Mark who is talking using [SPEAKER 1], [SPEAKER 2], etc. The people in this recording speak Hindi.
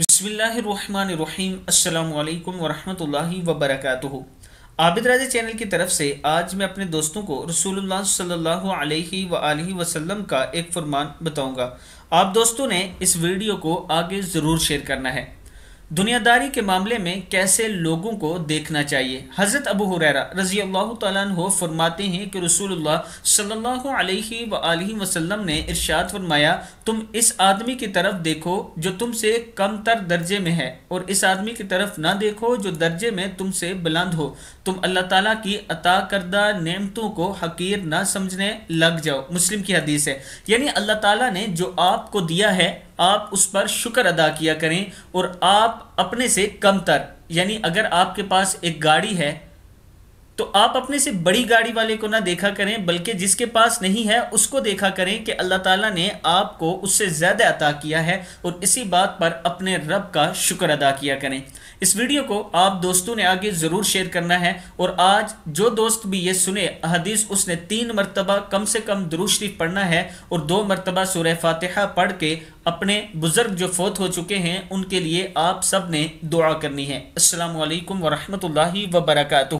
[SPEAKER 1] बसमीम् अल्लाम वरहमतुल्लाहि वबरकातुहु आबिद राजे चैनल की तरफ से आज मैं अपने दोस्तों को रसूलुल्लाह सल्लल्लाहु अलैहि वसल्लम का एक फरमान बताऊंगा आप दोस्तों ने इस वीडियो को आगे ज़रूर शेयर करना है दुनियादारी के मामले में कैसे लोगों को देखना चाहिए हज़रत अबू हुरैरा रज़ी अल्लाह तु फरमाते हैं कि रसूलुल्लाह सल्लल्लाहु अलैहि वसल्लम वसल्लम ने इरशाद फरमाया तुम इस आदमी की तरफ देखो जो तुमसे कम तर दर्जे में है और इस आदमी की तरफ ना देखो जो दर्जे में तुमसे बुलंद हो तुम अल्लाह ताला की अता करदा नेमतों को हकीर ना समझने लग जाओ मुस्लिम की हदीस है यानी अल्लाह ताला ने जो आपको दिया है आप उस पर शुक्र अदा किया करें और आप अपने से कमतर यानी अगर आपके पास एक गाड़ी है तो आप अपने से बड़ी गाड़ी वाले को ना देखा करें बल्कि जिसके पास नहीं है उसको देखा करें कि अल्लाह ताला ने आपको उससे ज़्यादा अता किया है और इसी बात पर अपने रब का शुक्र अदा किया करें इस वीडियो को आप दोस्तों ने आगे ज़रूर शेयर करना है और आज जो दोस्त भी ये सुने हदीस उसने तीन मरतबा कम से कम दरूशरीफ पढ़ना है और दो मरतबा सूर फातहा पढ़ के अपने बुज़ुर्ग जो फोत हो चुके हैं उनके लिए आप सब ने दुआ करनी है असल वरहमल वबरक